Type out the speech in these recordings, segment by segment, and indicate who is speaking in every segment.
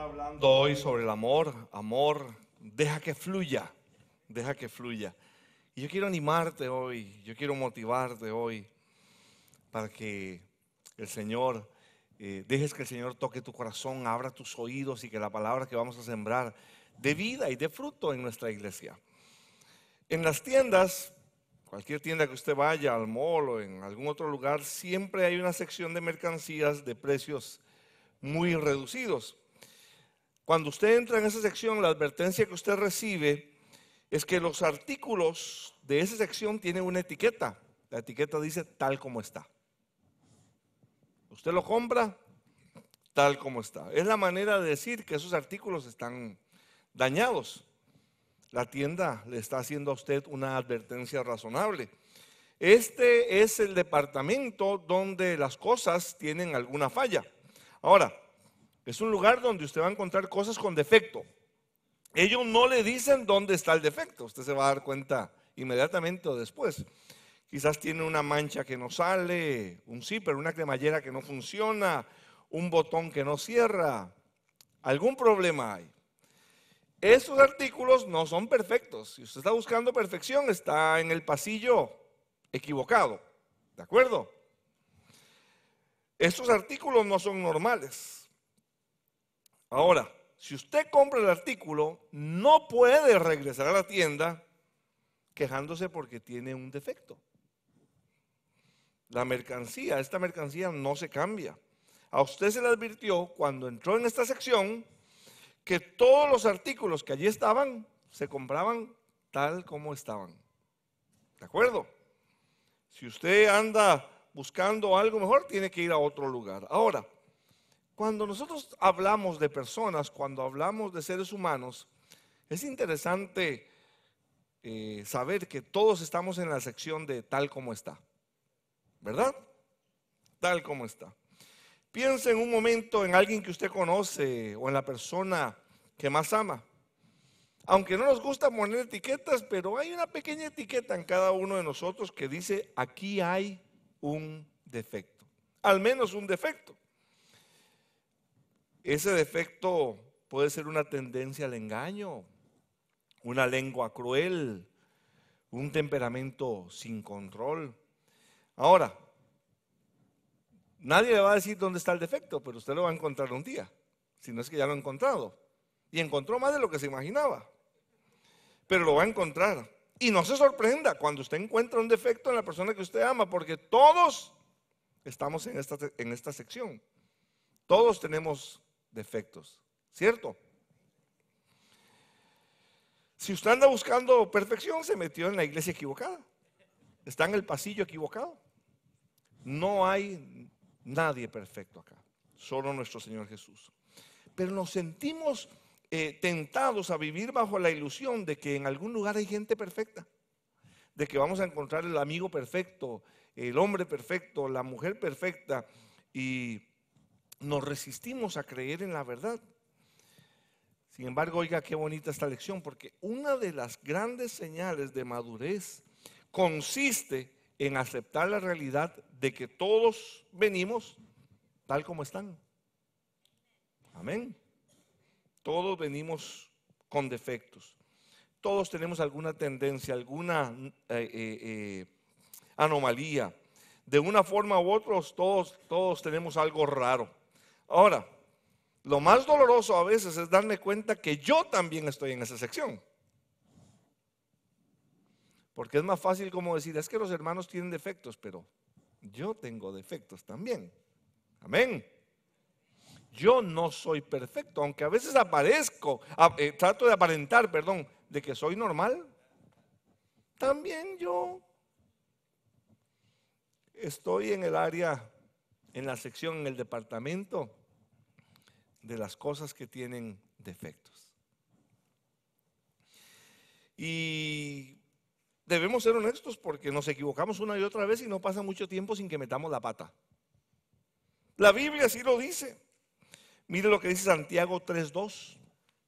Speaker 1: hablando hoy sobre el amor, amor, deja que fluya, deja que fluya. Y yo quiero animarte hoy, yo quiero motivarte hoy para que el Señor, eh, dejes que el Señor toque tu corazón, abra tus oídos y que la palabra que vamos a sembrar de vida y de fruto en nuestra iglesia. En las tiendas, cualquier tienda que usted vaya, al mall o en algún otro lugar, siempre hay una sección de mercancías de precios muy reducidos. Cuando usted entra en esa sección, la advertencia que usted recibe es que los artículos de esa sección tienen una etiqueta. La etiqueta dice tal como está. Usted lo compra tal como está. Es la manera de decir que esos artículos están dañados. La tienda le está haciendo a usted una advertencia razonable. Este es el departamento donde las cosas tienen alguna falla. Ahora, es un lugar donde usted va a encontrar cosas con defecto. Ellos no le dicen dónde está el defecto. Usted se va a dar cuenta inmediatamente o después. Quizás tiene una mancha que no sale, un pero una cremallera que no funciona, un botón que no cierra. Algún problema hay. Estos artículos no son perfectos. Si usted está buscando perfección, está en el pasillo equivocado. ¿De acuerdo? Estos artículos no son normales. Ahora, si usted compra el artículo, no puede regresar a la tienda quejándose porque tiene un defecto. La mercancía, esta mercancía no se cambia. A usted se le advirtió cuando entró en esta sección que todos los artículos que allí estaban se compraban tal como estaban. ¿De acuerdo? Si usted anda buscando algo mejor, tiene que ir a otro lugar. Ahora, cuando nosotros hablamos de personas, cuando hablamos de seres humanos, es interesante eh, saber que todos estamos en la sección de tal como está, ¿verdad? Tal como está. Piensa en un momento en alguien que usted conoce o en la persona que más ama. Aunque no nos gusta poner etiquetas, pero hay una pequeña etiqueta en cada uno de nosotros que dice, aquí hay un defecto, al menos un defecto. Ese defecto puede ser una tendencia al engaño, una lengua cruel, un temperamento sin control. Ahora, nadie le va a decir dónde está el defecto, pero usted lo va a encontrar un día, si no es que ya lo ha encontrado. Y encontró más de lo que se imaginaba, pero lo va a encontrar. Y no se sorprenda cuando usted encuentra un defecto en la persona que usted ama, porque todos estamos en esta, en esta sección. Todos tenemos defectos. ¿Cierto? Si usted anda buscando perfección, se metió en la iglesia equivocada. Está en el pasillo equivocado. No hay nadie perfecto acá, solo nuestro Señor Jesús. Pero nos sentimos eh, tentados a vivir bajo la ilusión de que en algún lugar hay gente perfecta, de que vamos a encontrar el amigo perfecto, el hombre perfecto, la mujer perfecta, y nos resistimos a creer en la verdad. Sin embargo, oiga qué bonita esta lección, porque una de las grandes señales de madurez consiste en aceptar la realidad de que todos venimos tal como están. Amén. Todos venimos con defectos. Todos tenemos alguna tendencia, alguna eh, eh, eh, anomalía. De una forma u otra, todos, todos tenemos algo raro. Ahora, lo más doloroso a veces es darme cuenta que yo también estoy en esa sección. Porque es más fácil como decir, es que los hermanos tienen defectos, pero yo tengo defectos también. Amén. Yo no soy perfecto, aunque a veces aparezco, eh, trato de aparentar, perdón, de que soy normal. También yo estoy en el área en la sección, en el departamento de las cosas que tienen defectos. Y debemos ser honestos porque nos equivocamos una y otra vez y no pasa mucho tiempo sin que metamos la pata. La Biblia sí lo dice. Mire lo que dice Santiago 3.2.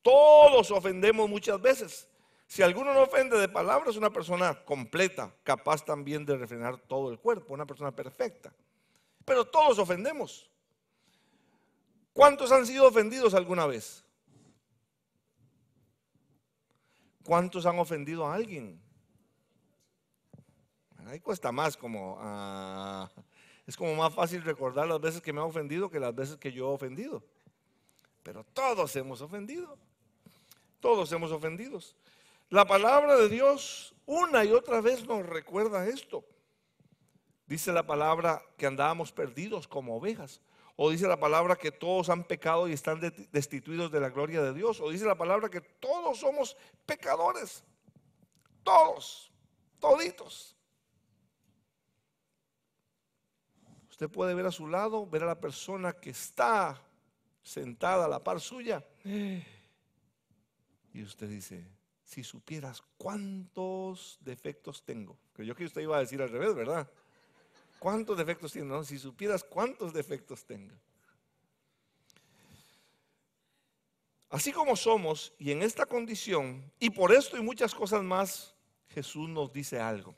Speaker 1: Todos ofendemos muchas veces. Si alguno no ofende de palabras, una persona completa, capaz también de refrenar todo el cuerpo, una persona perfecta pero todos ofendemos. ¿Cuántos han sido ofendidos alguna vez? ¿Cuántos han ofendido a alguien? Ahí cuesta más como... Ah, es como más fácil recordar las veces que me ha ofendido que las veces que yo he ofendido. Pero todos hemos ofendido. Todos hemos ofendido. La palabra de Dios una y otra vez nos recuerda esto. Dice la palabra que andábamos perdidos como ovejas. O dice la palabra que todos han pecado y están destituidos de la gloria de Dios. O dice la palabra que todos somos pecadores. Todos. Toditos. Usted puede ver a su lado, ver a la persona que está sentada a la par suya. Y usted dice, si supieras cuántos defectos tengo. Creo que usted iba a decir al revés, ¿verdad? cuántos defectos tiene. si supieras cuántos defectos tenga. Así como somos y en esta condición, y por esto y muchas cosas más, Jesús nos dice algo.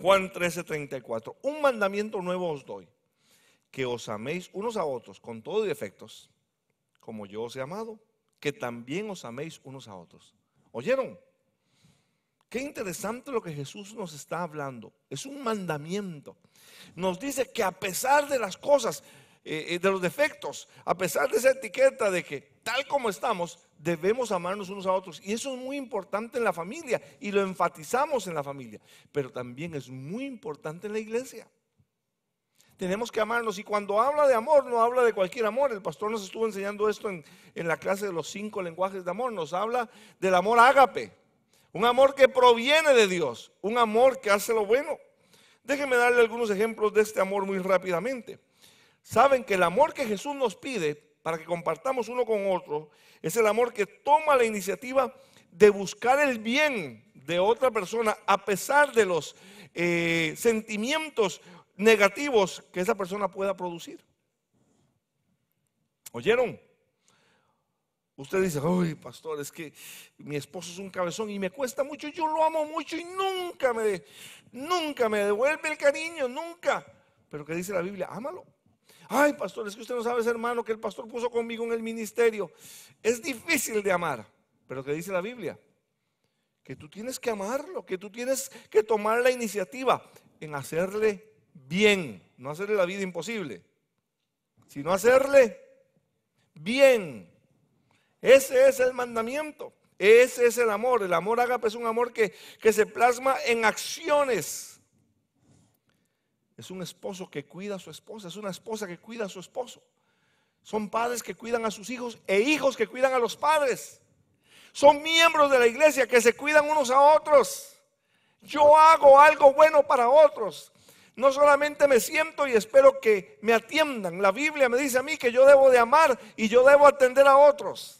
Speaker 1: Juan 13:34, un mandamiento nuevo os doy, que os améis unos a otros con todos los defectos, como yo os he amado, que también os améis unos a otros. ¿Oyeron? Qué interesante lo que Jesús nos está hablando. Es un mandamiento. Nos dice que a pesar de las cosas, eh, eh, de los defectos, a pesar de esa etiqueta de que tal como estamos, debemos amarnos unos a otros. Y eso es muy importante en la familia y lo enfatizamos en la familia. Pero también es muy importante en la iglesia. Tenemos que amarnos. Y cuando habla de amor, no habla de cualquier amor. El pastor nos estuvo enseñando esto en, en la clase de los cinco lenguajes de amor. Nos habla del amor ágape. Un amor que proviene de Dios, un amor que hace lo bueno. Déjenme darle algunos ejemplos de este amor muy rápidamente. Saben que el amor que Jesús nos pide para que compartamos uno con otro es el amor que toma la iniciativa de buscar el bien de otra persona a pesar de los eh, sentimientos negativos que esa persona pueda producir. ¿Oyeron? Usted dice, ay pastor, es que mi esposo es un cabezón y me cuesta mucho, yo lo amo mucho y nunca me, nunca me devuelve el cariño, nunca. Pero que dice la Biblia? Ámalo. Ay, pastor, es que usted no sabe, hermano, que el pastor puso conmigo en el ministerio. Es difícil de amar. Pero que dice la Biblia? Que tú tienes que amarlo, que tú tienes que tomar la iniciativa en hacerle bien, no hacerle la vida imposible, sino hacerle bien. Ese es el mandamiento. Ese es el amor. El amor ágape es un amor que, que se plasma en acciones. Es un esposo que cuida a su esposa. Es una esposa que cuida a su esposo. Son padres que cuidan a sus hijos e hijos que cuidan a los padres. Son miembros de la iglesia que se cuidan unos a otros. Yo hago algo bueno para otros. No solamente me siento y espero que me atiendan. La Biblia me dice a mí que yo debo de amar y yo debo atender a otros.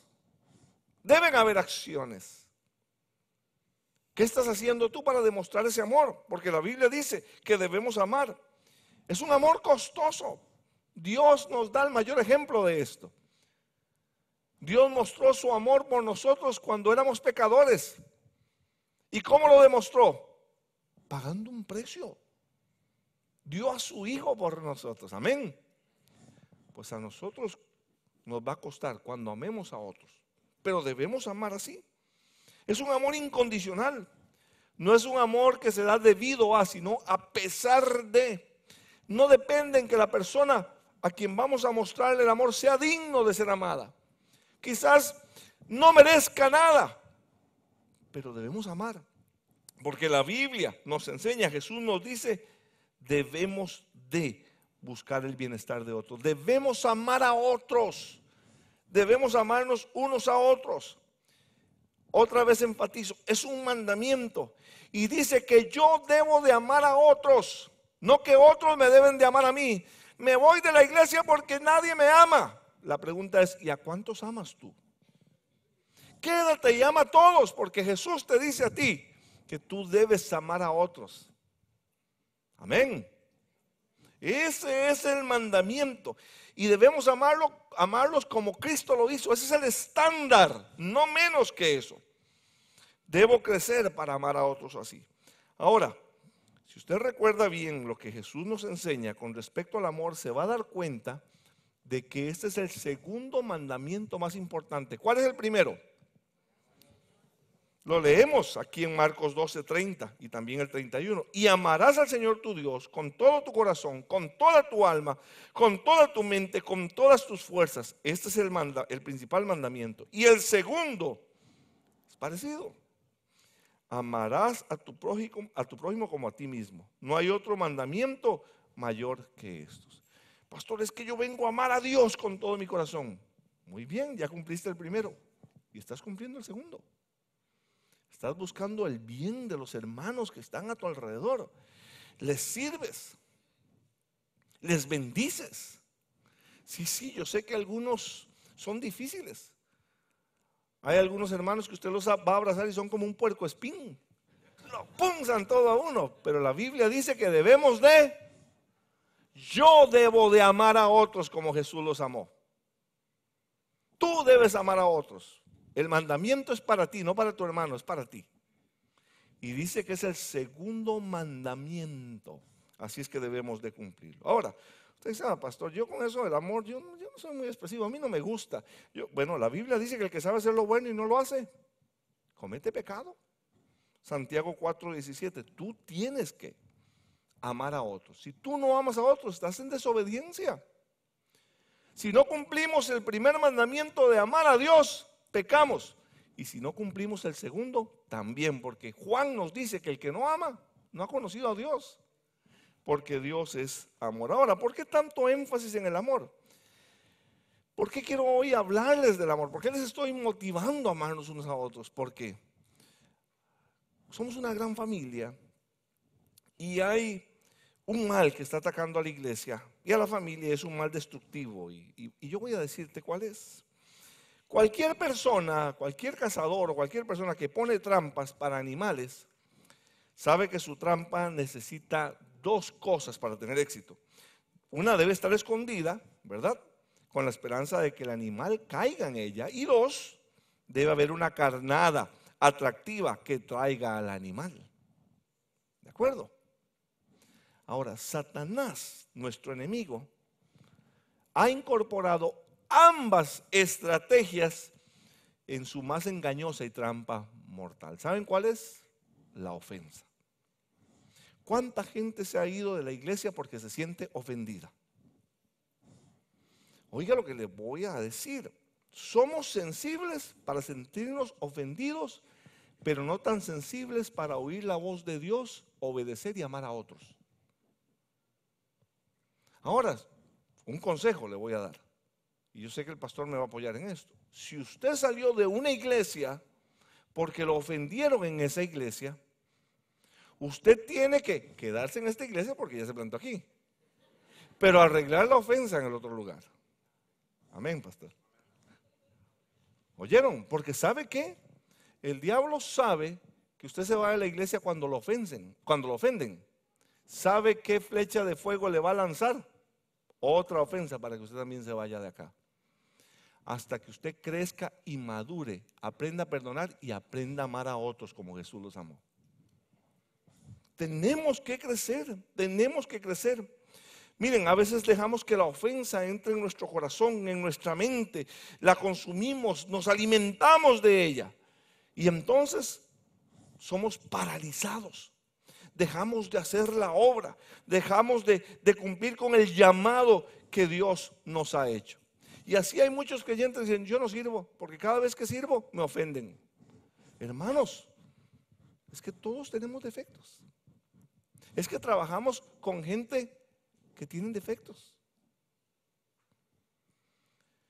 Speaker 1: Deben haber acciones. ¿Qué estás haciendo tú para demostrar ese amor? Porque la Biblia dice que debemos amar. Es un amor costoso. Dios nos da el mayor ejemplo de esto. Dios mostró su amor por nosotros cuando éramos pecadores. ¿Y cómo lo demostró? Pagando un precio. Dio a su Hijo por nosotros. Amén. Pues a nosotros nos va a costar cuando amemos a otros pero debemos amar así. Es un amor incondicional. No es un amor que se da debido a, sino a pesar de. No depende en que la persona a quien vamos a mostrarle el amor sea digno de ser amada. Quizás no merezca nada, pero debemos amar. Porque la Biblia nos enseña, Jesús nos dice, debemos de buscar el bienestar de otros. Debemos amar a otros debemos amarnos unos a otros. Otra vez enfatizo, es un mandamiento. Y dice que yo debo de amar a otros, no que otros me deben de amar a mí. Me voy de la iglesia porque nadie me ama. La pregunta es, ¿y a cuántos amas tú? Quédate y ama a todos, porque Jesús te dice a ti que tú debes amar a otros. Amén. Ese es el mandamiento. Y debemos amarlo, amarlos como Cristo lo hizo. Ese es el estándar, no menos que eso. Debo crecer para amar a otros así. Ahora, si usted recuerda bien lo que Jesús nos enseña con respecto al amor, se va a dar cuenta de que este es el segundo mandamiento más importante. ¿Cuál es el primero? Lo leemos aquí en Marcos 12, 30 y también el 31. Y amarás al Señor tu Dios con todo tu corazón, con toda tu alma, con toda tu mente, con todas tus fuerzas. Este es el, manda, el principal mandamiento. Y el segundo es parecido. Amarás a tu, prójimo, a tu prójimo como a ti mismo. No hay otro mandamiento mayor que estos. Pastor, es que yo vengo a amar a Dios con todo mi corazón. Muy bien, ya cumpliste el primero y estás cumpliendo el segundo. Estás buscando el bien de los hermanos que están a tu alrededor. Les sirves. Les bendices. Sí, sí, yo sé que algunos son difíciles. Hay algunos hermanos que usted los va a abrazar y son como un puerco espín. Lo punzan todo a uno. Pero la Biblia dice que debemos de... Yo debo de amar a otros como Jesús los amó. Tú debes amar a otros. El mandamiento es para ti, no para tu hermano, es para ti. Y dice que es el segundo mandamiento. Así es que debemos de cumplirlo. Ahora, usted dice, ah, pastor, yo con eso del amor, yo, no soy muy expresivo, a mí no me gusta. Yo, bueno, la Biblia dice que el que sabe hacer lo bueno y no lo hace, comete pecado. Santiago 4:17, tú tienes que amar a otros. Si tú no amas a otros, estás en desobediencia. Si no cumplimos el primer mandamiento de amar a Dios, pecamos. Y si no cumplimos el segundo, también, porque Juan nos dice que el que no ama, no ha conocido a Dios, porque Dios es amor. Ahora, ¿por qué tanto énfasis en el amor? ¿Por qué quiero hoy hablarles del amor? ¿Por qué les estoy motivando a amarnos unos a otros? Porque somos una gran familia y hay un mal que está atacando a la iglesia y a la familia es un mal destructivo. y yo voy a decirte cuál es. Cualquier persona, cualquier cazador o cualquier persona que pone trampas para animales, sabe que su trampa necesita dos cosas para tener éxito. Una debe estar escondida, ¿verdad? Con la esperanza de que el animal caiga en ella. Y dos, debe haber una carnada atractiva que traiga al animal. ¿De acuerdo? Ahora, Satanás, nuestro enemigo, ha incorporado ambas estrategias en su más engañosa y trampa mortal. ¿Saben cuál es? La ofensa. ¿Cuánta gente se ha ido de la iglesia porque se siente ofendida? Oiga lo que les voy a decir. Somos sensibles para sentirnos ofendidos, pero no tan sensibles para oír la voz de Dios, obedecer y amar a otros. Ahora, un consejo le voy a dar y yo sé que el pastor me va a apoyar en esto, si usted salió de una iglesia porque lo ofendieron en esa iglesia, usted tiene que quedarse en esta iglesia porque ya se plantó aquí, pero arreglar la ofensa en el otro lugar. Amén, pastor. ¿Oyeron? Porque sabe que El diablo sabe que usted se va de la iglesia cuando lo ofenden, cuando lo ofenden. ¿Sabe qué flecha de fuego le va a lanzar? Otra ofensa para que usted también se vaya de acá hasta que usted crezca y madure, aprenda a perdonar y aprenda a amar a otros como Jesús los amó. Tenemos que crecer, tenemos que crecer. Miren, a veces dejamos que la ofensa entre en nuestro corazón, en nuestra mente, la consumimos, nos alimentamos de ella. Y entonces somos paralizados dejamos de hacer la obra, dejamos de, cumplir con el llamado que Dios nos ha hecho. Y así hay muchos creyentes que dicen, yo no sirvo, porque cada vez que sirvo me ofenden. Hermanos, es que todos tenemos defectos. Es que trabajamos con gente que tiene defectos.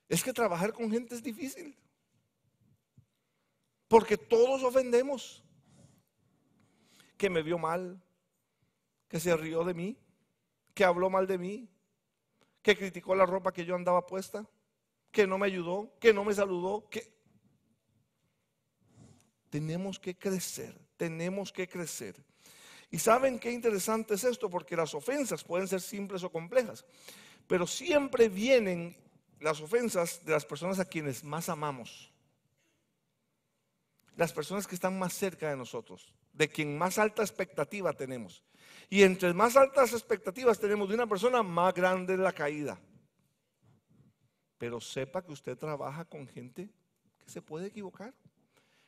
Speaker 1: Es que trabajar con gente es difícil. Porque todos ofendemos. Que me vio mal, que se rió de mí, que habló mal de mí, que criticó la ropa que yo andaba puesta que no me ayudó, que no me saludó, que... Tenemos que crecer, tenemos que crecer. Y saben qué interesante es esto, porque las ofensas pueden ser simples o complejas, pero siempre vienen las ofensas de las personas a quienes más amamos, las personas que están más cerca de nosotros, de quien más alta expectativa tenemos. Y entre más altas expectativas tenemos de una persona, más grande es la caída. Pero sepa que usted trabaja con gente que se puede equivocar.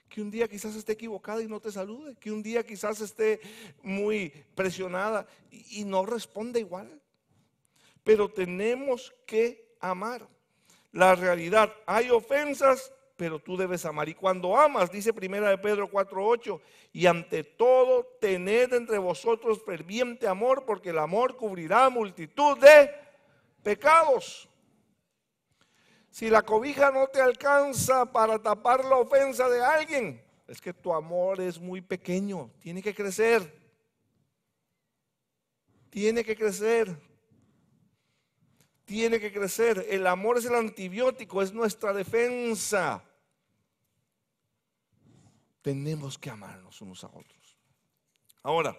Speaker 1: Que un día quizás esté equivocada y no te salude. Que un día quizás esté muy presionada y, no responda igual. Pero tenemos que amar. La realidad, hay ofensas, pero tú debes amar. Y cuando amas, dice primera de Pedro 4:8, y ante todo tened entre vosotros ferviente amor, porque el amor cubrirá multitud de pecados si la cobija no te alcanza para tapar la ofensa de alguien, es que tu amor es muy pequeño, tiene que crecer. Tiene que crecer. Tiene que crecer. El amor es el antibiótico, es nuestra defensa. Tenemos que amarnos unos a otros. Ahora,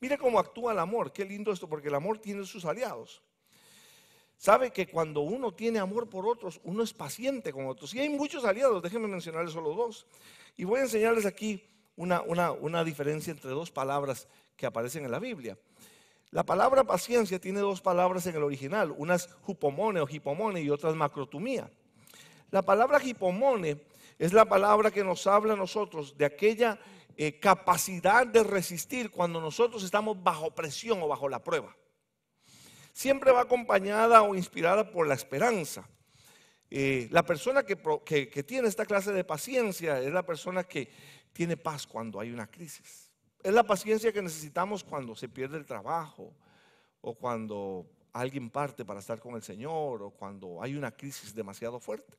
Speaker 1: mire cómo actúa el amor. Qué lindo esto, porque el amor tiene sus aliados sabe que cuando uno tiene amor por otros, uno es paciente con otros. Y hay muchos aliados, déjenme mencionarles solo dos. Y voy a enseñarles aquí una, diferencia entre dos palabras que aparecen en la Biblia. La palabra paciencia tiene dos palabras en el original, unas hupomone o hipomone y otras macrotumía. La palabra hipomone es la palabra que nos habla a nosotros de aquella eh, capacidad de resistir cuando nosotros estamos bajo presión o bajo la prueba siempre va acompañada o inspirada por la esperanza. Eh, la persona que, que, tiene esta clase de paciencia es la persona que tiene paz cuando hay una crisis. Es la paciencia que necesitamos cuando se pierde el trabajo o cuando alguien parte para estar con el Señor o cuando hay una crisis demasiado fuerte.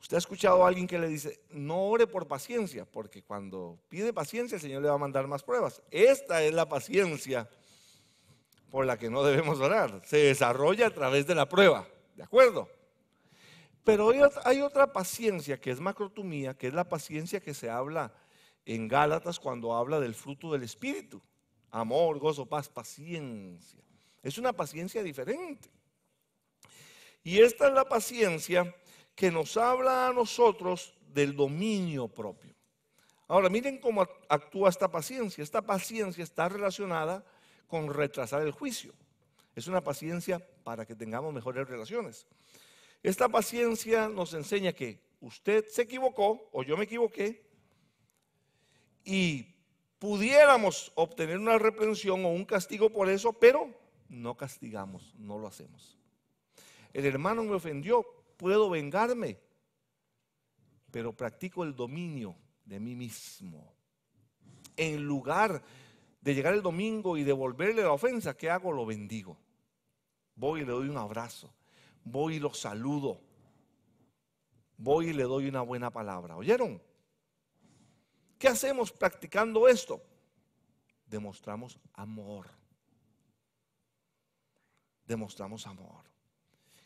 Speaker 1: Usted ha escuchado a alguien que le dice, no ore por paciencia, porque cuando pide paciencia el Señor le va a mandar más pruebas. Esta es la paciencia por la que no debemos orar. Se desarrolla a través de la prueba, ¿de acuerdo? Pero hay otra paciencia que es macrotumía, que es la paciencia que se habla en Gálatas cuando habla del fruto del Espíritu. Amor, gozo, paz, paciencia. Es una paciencia diferente. Y esta es la paciencia que nos habla a nosotros del dominio propio. Ahora, miren cómo actúa esta paciencia. Esta paciencia está relacionada con retrasar el juicio. Es una paciencia para que tengamos mejores relaciones. Esta paciencia nos enseña que usted se equivocó o yo me equivoqué y pudiéramos obtener una reprensión o un castigo por eso, pero no castigamos, no lo hacemos. El hermano me ofendió, puedo vengarme, pero practico el dominio de mí mismo en lugar de llegar el domingo y devolverle la ofensa, ¿qué hago? Lo bendigo. Voy y le doy un abrazo. Voy y lo saludo. Voy y le doy una buena palabra. ¿Oyeron? ¿Qué hacemos practicando esto? Demostramos amor. Demostramos amor.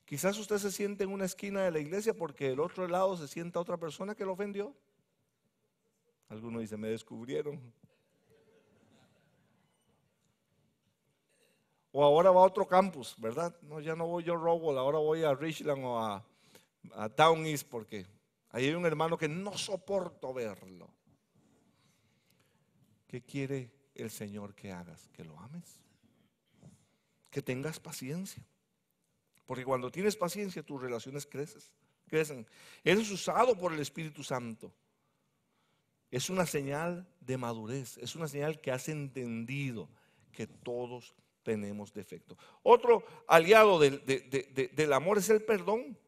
Speaker 1: Quizás usted se siente en una esquina de la iglesia porque del otro lado se sienta otra persona que lo ofendió. Algunos dicen, me descubrieron. O ahora va a otro campus, ¿verdad? No, ya no voy yo a Rowell, ahora voy a Richland o a, Town East porque ahí hay un hermano que no soporto verlo. ¿Qué quiere el Señor que hagas? Que lo ames. Que tengas paciencia. Porque cuando tienes paciencia tus relaciones creces, crecen. Eres usado por el Espíritu Santo. Es una señal de madurez, es una señal que has entendido que todos tenemos defecto. Otro aliado del, amor es el perdón.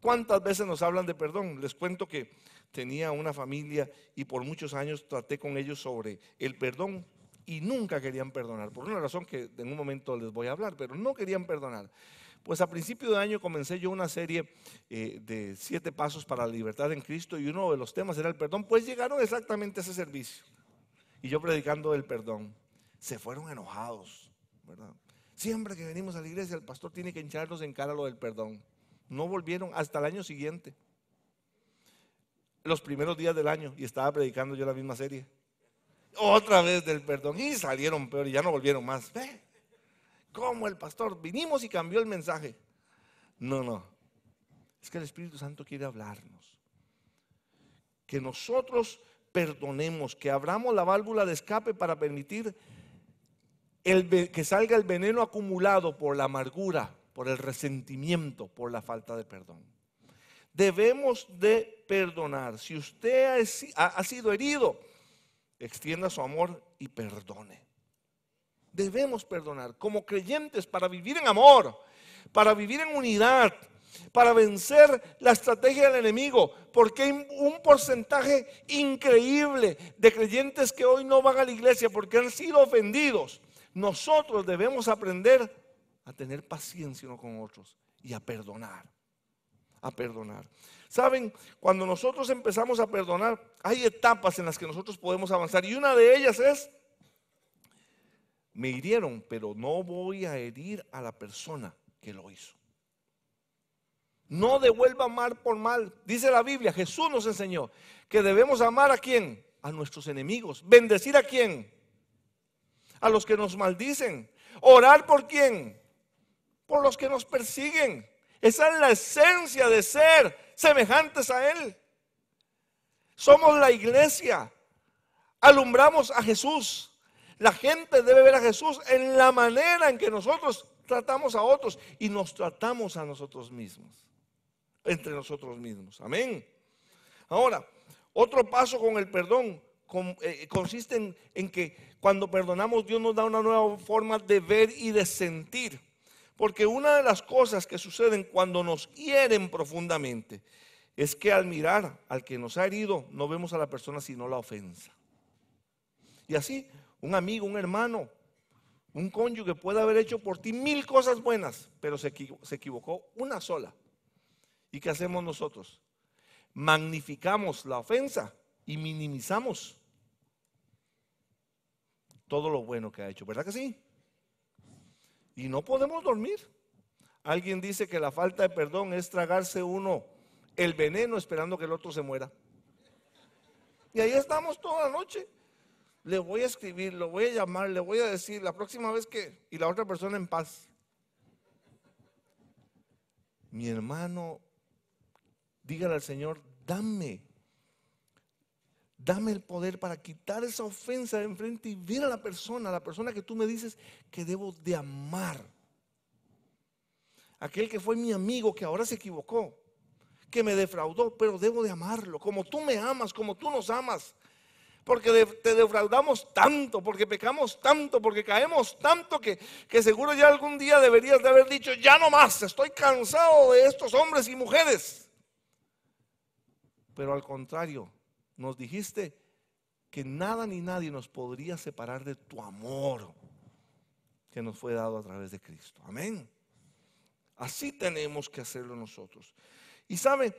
Speaker 1: ¿Cuántas veces nos hablan de perdón? Les cuento que tenía una familia y por muchos años traté con ellos sobre el perdón y nunca querían perdonar, por una razón que en un momento les voy a hablar, pero no querían perdonar. Pues a principio de año comencé yo una serie eh, de siete pasos para la libertad en Cristo y uno de los temas era el perdón, pues llegaron exactamente a ese servicio y yo predicando el perdón, se fueron enojados Siempre que venimos a la iglesia, el pastor tiene que hincharnos en cara lo del perdón. No volvieron hasta el año siguiente, los primeros días del año, y estaba predicando yo la misma serie. Otra vez del perdón, y salieron peor, y ya no volvieron más. ¿Ve? ¿Cómo el pastor? Vinimos y cambió el mensaje. No, no. Es que el Espíritu Santo quiere hablarnos. Que nosotros perdonemos, que abramos la válvula de escape para permitir que salga el veneno acumulado por la amargura, por el resentimiento, por la falta de perdón. Debemos de perdonar. Si usted ha, ha sido herido, extienda su amor y perdone. Debemos perdonar como creyentes para vivir en amor, para vivir en unidad, para vencer la estrategia del enemigo, porque hay un porcentaje increíble de creyentes que hoy no van a la iglesia porque han sido ofendidos nosotros debemos aprender a tener paciencia con otros y a perdonar. A perdonar. Saben, cuando nosotros empezamos a perdonar, hay etapas en las que nosotros podemos avanzar y una de ellas es, me hirieron, pero no voy a herir a la persona que lo hizo. No devuelva mal por mal. Dice la Biblia, Jesús nos enseñó que debemos amar a quién? A nuestros enemigos. Bendecir a quién? a los que nos maldicen. Orar por quién? Por los que nos persiguen. Esa es la esencia de ser semejantes a Él. Somos la iglesia. Alumbramos a Jesús. La gente debe ver a Jesús en la manera en que nosotros tratamos a otros y nos tratamos a nosotros mismos. Entre nosotros mismos. Amén. Ahora, otro paso con el perdón eh, eh, consiste en, que cuando perdonamos Dios nos da una nueva forma de ver y de sentir. Porque una de las cosas que suceden cuando nos hieren profundamente es que al mirar al que nos ha herido no vemos a la persona sino la ofensa. Y así, un amigo, un hermano, un cónyuge puede haber hecho por ti mil cosas buenas, pero se, se equivocó una sola. ¿Y qué hacemos nosotros? Magnificamos la ofensa y minimizamos todo lo bueno que ha hecho, ¿verdad que sí? Y no podemos dormir. Alguien dice que la falta de perdón es tragarse uno el veneno esperando que el otro se muera. Y ahí estamos toda la noche. Le voy a escribir, lo voy a llamar, le voy a decir la próxima vez que... Y la otra persona en paz. Mi hermano, dígale al Señor, dame Dame el poder para quitar esa ofensa de enfrente y ver a la persona, a la persona que tú me dices que debo de amar. Aquel que fue mi amigo, que ahora se equivocó, que me defraudó, pero debo de amarlo, como tú me amas, como tú nos amas. Porque te defraudamos tanto, porque pecamos tanto, porque caemos tanto que, seguro ya algún día deberías de haber dicho, ya no más, estoy cansado de estos hombres y mujeres. Pero al contrario, nos dijiste que nada ni nadie nos podría separar de tu amor que nos fue dado a través de Cristo. Amén. Así tenemos que hacerlo nosotros. Y sabe,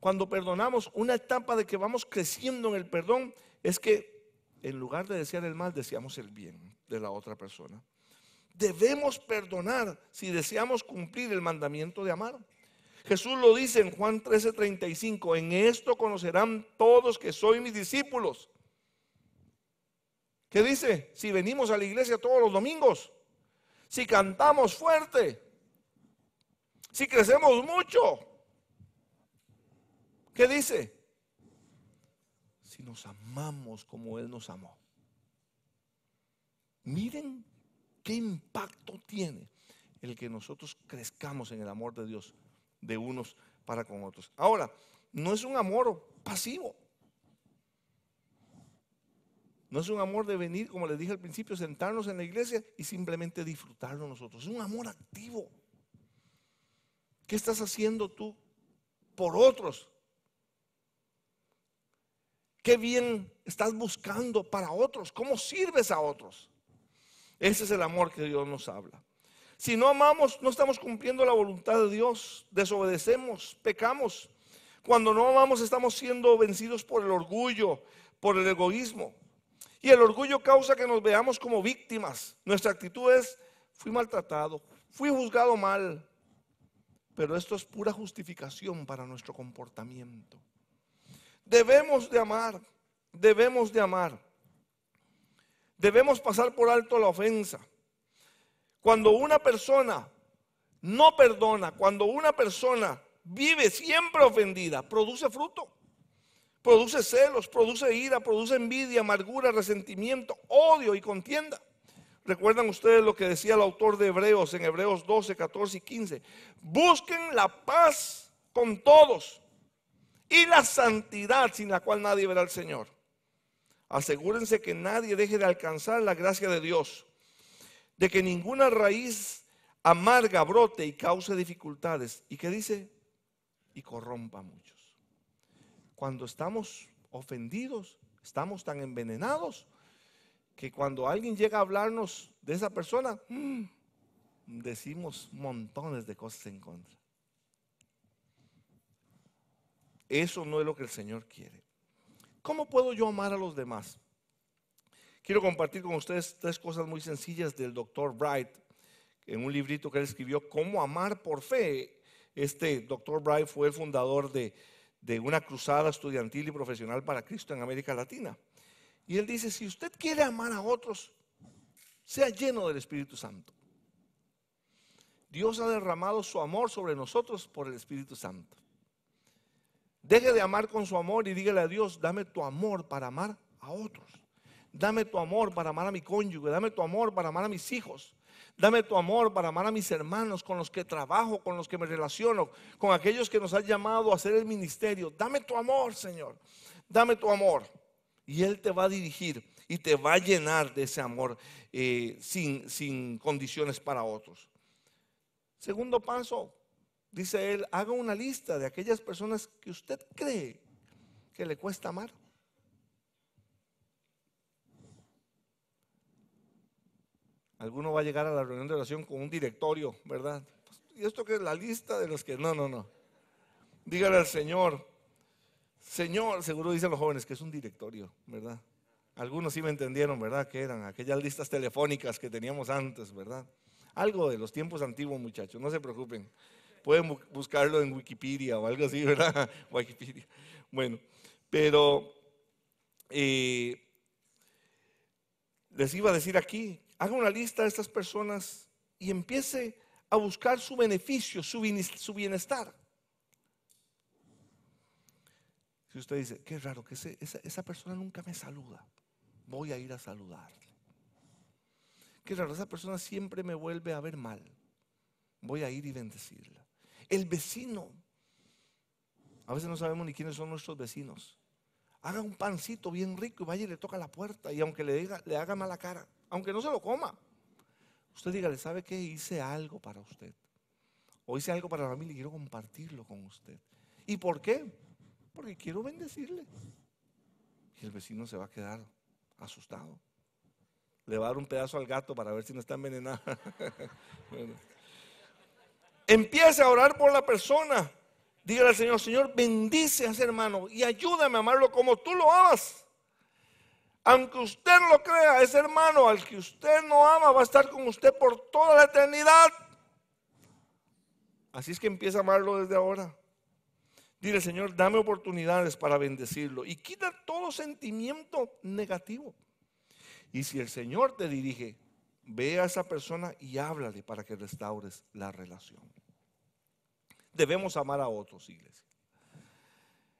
Speaker 1: cuando perdonamos, una etapa de que vamos creciendo en el perdón es que en lugar de desear el mal, deseamos el bien de la otra persona. Debemos perdonar si deseamos cumplir el mandamiento de amar. Jesús lo dice en Juan 13:35, en esto conocerán todos que soy mis discípulos. ¿Qué dice? Si venimos a la iglesia todos los domingos, si cantamos fuerte, si crecemos mucho. ¿Qué dice? Si nos amamos como Él nos amó. Miren qué impacto tiene el que nosotros crezcamos en el amor de Dios de unos para con otros. Ahora, no es un amor pasivo. No es un amor de venir, como les dije al principio, sentarnos en la iglesia y simplemente disfrutarlo nosotros. Es un amor activo. ¿Qué estás haciendo tú por otros? ¿Qué bien estás buscando para otros? ¿Cómo sirves a otros? Ese es el amor que Dios nos habla. Si no amamos, no estamos cumpliendo la voluntad de Dios, desobedecemos, pecamos. Cuando no amamos estamos siendo vencidos por el orgullo, por el egoísmo. Y el orgullo causa que nos veamos como víctimas. Nuestra actitud es, fui maltratado, fui juzgado mal. Pero esto es pura justificación para nuestro comportamiento. Debemos de amar, debemos de amar. Debemos pasar por alto la ofensa. Cuando una persona no perdona, cuando una persona vive siempre ofendida, produce fruto. Produce celos, produce ira, produce envidia, amargura, resentimiento, odio y contienda. ¿Recuerdan ustedes lo que decía el autor de Hebreos en Hebreos 12, 14 y 15? Busquen la paz con todos y la santidad sin la cual nadie verá al Señor. Asegúrense que nadie deje de alcanzar la gracia de Dios de que ninguna raíz amarga brote y cause dificultades. ¿Y qué dice? Y corrompa a muchos. Cuando estamos ofendidos, estamos tan envenenados que cuando alguien llega a hablarnos de esa persona, mm, decimos montones de cosas en contra. Eso no es lo que el Señor quiere. ¿Cómo puedo yo amar a los demás? Quiero compartir con ustedes tres cosas muy sencillas del doctor Bright en un librito que él escribió, Cómo amar por fe. Este doctor Bright fue el fundador de, una cruzada estudiantil y profesional para Cristo en América Latina. Y él dice, si usted quiere amar a otros, sea lleno del Espíritu Santo. Dios ha derramado su amor sobre nosotros por el Espíritu Santo. Deje de amar con su amor y dígale a Dios, dame tu amor para amar a otros. Dame tu amor para amar a mi cónyuge, dame tu amor para amar a mis hijos. Dame tu amor para amar a mis hermanos con los que trabajo, con los que me relaciono, con aquellos que nos has llamado a hacer el ministerio. Dame tu amor, Señor. Dame tu amor. Y Él te va a dirigir y te va a llenar de ese amor eh, sin, sin condiciones para otros. Segundo paso, dice Él, haga una lista de aquellas personas que usted cree que le cuesta amar. Alguno va a llegar a la reunión de oración con un directorio, ¿verdad? ¿Y esto que es la lista de los que... No, no, no. Dígale al Señor. Señor, seguro dicen los jóvenes que es un directorio, ¿verdad? Algunos sí me entendieron, ¿verdad? Que eran aquellas listas telefónicas que teníamos antes, ¿verdad? Algo de los tiempos antiguos, muchachos, no se preocupen. Pueden buscarlo en Wikipedia o algo así, ¿verdad? Wikipedia. Bueno, pero eh, les iba a decir aquí haga una lista de estas personas y empiece a buscar su beneficio, su bienestar. Si usted dice, qué raro que esa, persona nunca me saluda, voy a ir a saludarle. Qué raro, esa persona siempre me vuelve a ver mal, voy a ir y bendecirla. El vecino, a veces no sabemos ni quiénes son nuestros vecinos. Haga un pancito bien rico y vaya y le toca la puerta y aunque le, diga, le haga mala cara, aunque no se lo coma. Usted dígale, ¿sabe que Hice algo para usted. O hice algo para la familia y quiero compartirlo con usted. ¿Y por qué? Porque quiero bendecirle. Y el vecino se va a quedar asustado. Le va a dar un pedazo al gato para ver si no está envenenado. Empiece a orar por la persona. Dígale al Señor, Señor, bendice a ese hermano y ayúdame a amarlo como tú lo amas. Aunque usted no lo crea, ese hermano al que usted no ama va a estar con usted por toda la eternidad. Así es que empieza a amarlo desde ahora. Dile, Señor, dame oportunidades para bendecirlo y quita todo sentimiento negativo. Y si el Señor te dirige, ve a esa persona y háblale para que restaures la relación. Debemos amar a otros, iglesia.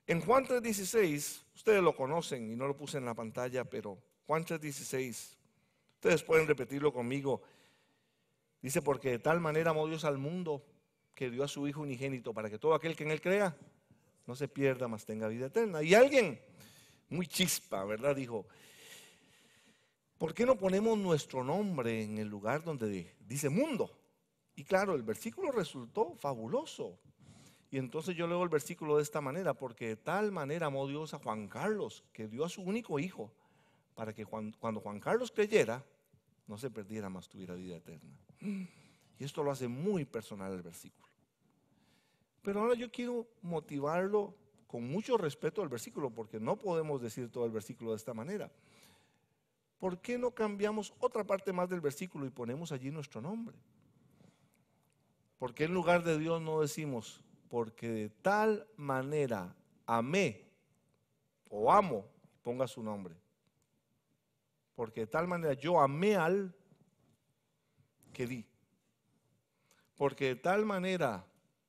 Speaker 1: En Juan 3.16, ustedes lo conocen y no lo puse en la pantalla, pero Juan 3.16, ustedes pueden repetirlo conmigo. Dice, porque de tal manera amó Dios al mundo que dio a su Hijo unigénito para que todo aquel que en él crea no se pierda, mas tenga vida eterna. Y alguien, muy chispa, ¿verdad? Dijo, ¿por qué no ponemos nuestro nombre en el lugar donde dice mundo? Y claro, el versículo resultó fabuloso, y entonces yo leo el versículo de esta manera, porque de tal manera amó Dios a Juan Carlos, que dio a su único hijo, para que cuando, Juan Carlos creyera, no se perdiera más, tuviera vida eterna. Y esto lo hace muy personal el versículo. Pero ahora yo quiero motivarlo con mucho respeto al versículo, porque no podemos decir todo el versículo de esta manera. ¿Por qué no cambiamos otra parte más del versículo y ponemos allí nuestro nombre? ¿Por qué en lugar de Dios no decimos, porque de tal manera amé o amo, ponga su nombre, porque de tal manera yo amé al que di, porque de tal manera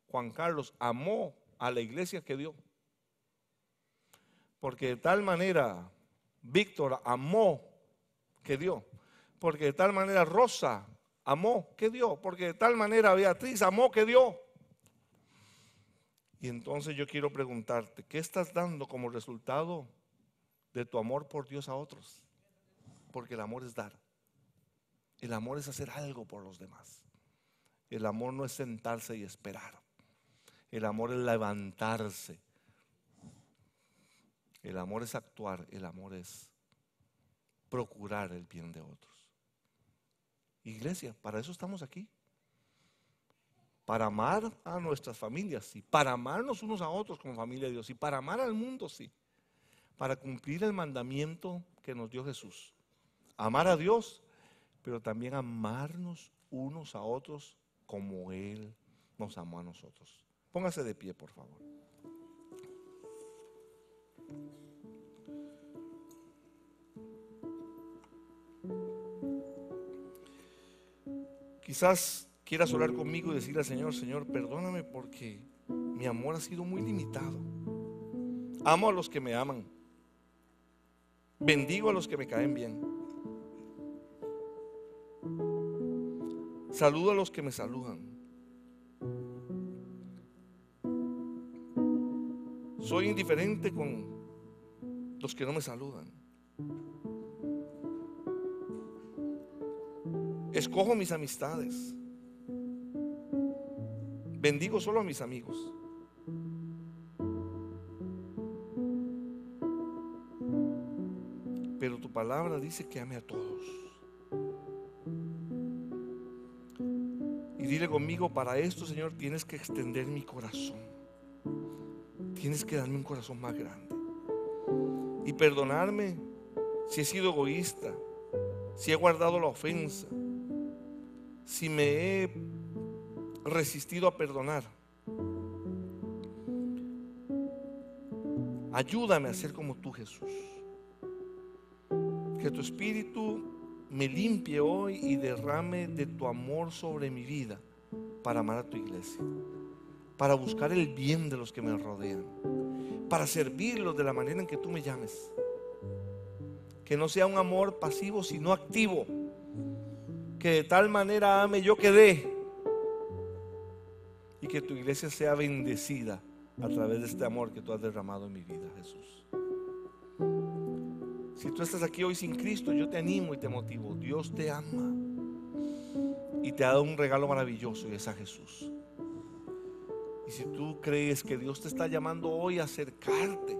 Speaker 1: Juan Carlos amó a la iglesia que dio, porque de tal manera Víctor amó que dio, porque de tal manera Rosa amó que dio, porque de tal manera Beatriz amó que dio. Y entonces yo quiero preguntarte, ¿qué estás dando como resultado de tu amor por Dios a otros? Porque el amor es dar. El amor es hacer algo por los demás. El amor no es sentarse y esperar. El amor es levantarse. El amor es actuar. El amor es procurar el bien de otros. Iglesia, para eso estamos aquí para amar a nuestras familias, sí, para amarnos unos a otros como familia de Dios, y para amar al mundo, sí, para cumplir el mandamiento que nos dio Jesús. Amar a Dios, pero también amarnos unos a otros como Él nos amó a nosotros. Póngase de pie, por favor. Quizás quieras orar conmigo y decirle al Señor, Señor, perdóname porque mi amor ha sido muy limitado. Amo a los que me aman. Bendigo a los que me caen bien. Saludo a los que me saludan. Soy indiferente con los que no me saludan. Escojo mis amistades. Bendigo solo a mis amigos. Pero tu palabra dice que ame a todos. Y dile conmigo, para esto, Señor, tienes que extender mi corazón. Tienes que darme un corazón más grande. Y perdonarme si he sido egoísta, si he guardado la ofensa, si me he resistido a perdonar. Ayúdame a ser como tú, Jesús. Que tu espíritu me limpie hoy y derrame de tu amor sobre mi vida para amar a tu iglesia, para buscar el bien de los que me rodean, para servirlos de la manera en que tú me llames. Que no sea un amor pasivo, sino activo. Que de tal manera ame yo que dé que tu iglesia sea bendecida a través de este amor que tú has derramado en mi vida, Jesús. Si tú estás aquí hoy sin Cristo, yo te animo y te motivo. Dios te ama y te ha dado un regalo maravilloso y es a Jesús. Y si tú crees que Dios te está llamando hoy a acercarte,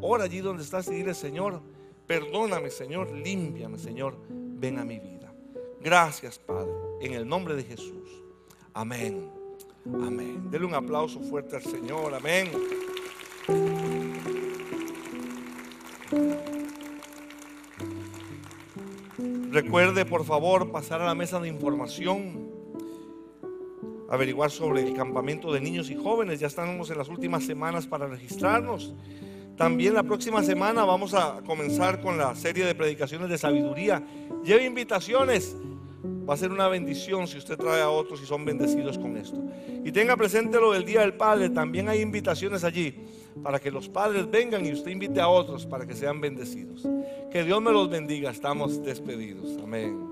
Speaker 1: ora allí donde estás y dile, Señor, perdóname, Señor, límpiame, Señor, ven a mi vida. Gracias, Padre, en el nombre de Jesús. Amén. Amén. Dele un aplauso fuerte al Señor. Amén. Recuerde, por favor, pasar a la mesa de información, averiguar sobre el campamento de niños y jóvenes. Ya estamos en las últimas semanas para registrarnos. También la próxima semana vamos a comenzar con la serie de predicaciones de sabiduría. Lleve invitaciones. Va a ser una bendición si usted trae a otros y son bendecidos con esto. Y tenga presente lo del Día del Padre, también hay invitaciones allí para que los padres vengan y usted invite a otros para que sean bendecidos. Que Dios me los bendiga, estamos despedidos. Amén.